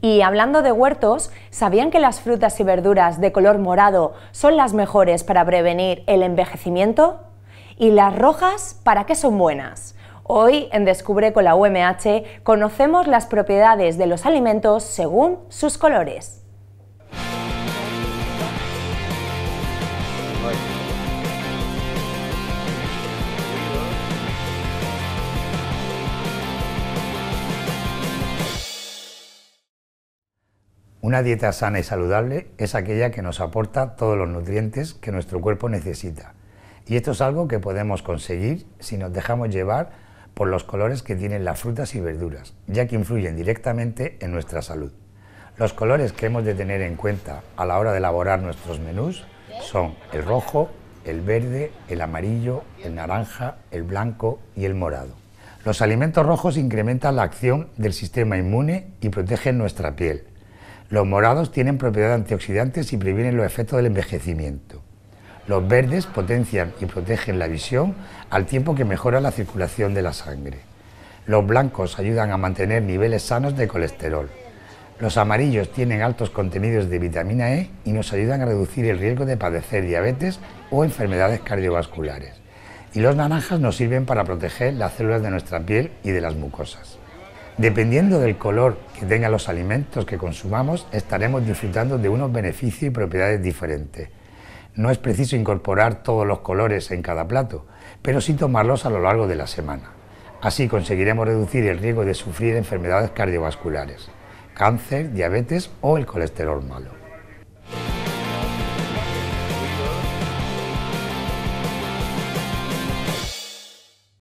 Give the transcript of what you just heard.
Y hablando de huertos, ¿sabían que las frutas y verduras de color morado son las mejores para prevenir el envejecimiento? ¿Y las rojas para qué son buenas? Hoy en Descubre con la UMH conocemos las propiedades de los alimentos según sus colores. Una dieta sana y saludable es aquella que nos aporta todos los nutrientes que nuestro cuerpo necesita. Y esto es algo que podemos conseguir si nos dejamos llevar por los colores que tienen las frutas y verduras, ya que influyen directamente en nuestra salud. Los colores que hemos de tener en cuenta a la hora de elaborar nuestros menús son el rojo, el verde, el amarillo, el naranja, el blanco y el morado. Los alimentos rojos incrementan la acción del sistema inmune y protegen nuestra piel los morados tienen propiedades antioxidantes y previenen los efectos del envejecimiento. Los verdes potencian y protegen la visión al tiempo que mejora la circulación de la sangre. Los blancos ayudan a mantener niveles sanos de colesterol. Los amarillos tienen altos contenidos de vitamina E y nos ayudan a reducir el riesgo de padecer diabetes o enfermedades cardiovasculares. Y los naranjas nos sirven para proteger las células de nuestra piel y de las mucosas. Dependiendo del color que tengan los alimentos que consumamos, estaremos disfrutando de unos beneficios y propiedades diferentes. No es preciso incorporar todos los colores en cada plato, pero sí tomarlos a lo largo de la semana. Así conseguiremos reducir el riesgo de sufrir enfermedades cardiovasculares, cáncer, diabetes o el colesterol malo.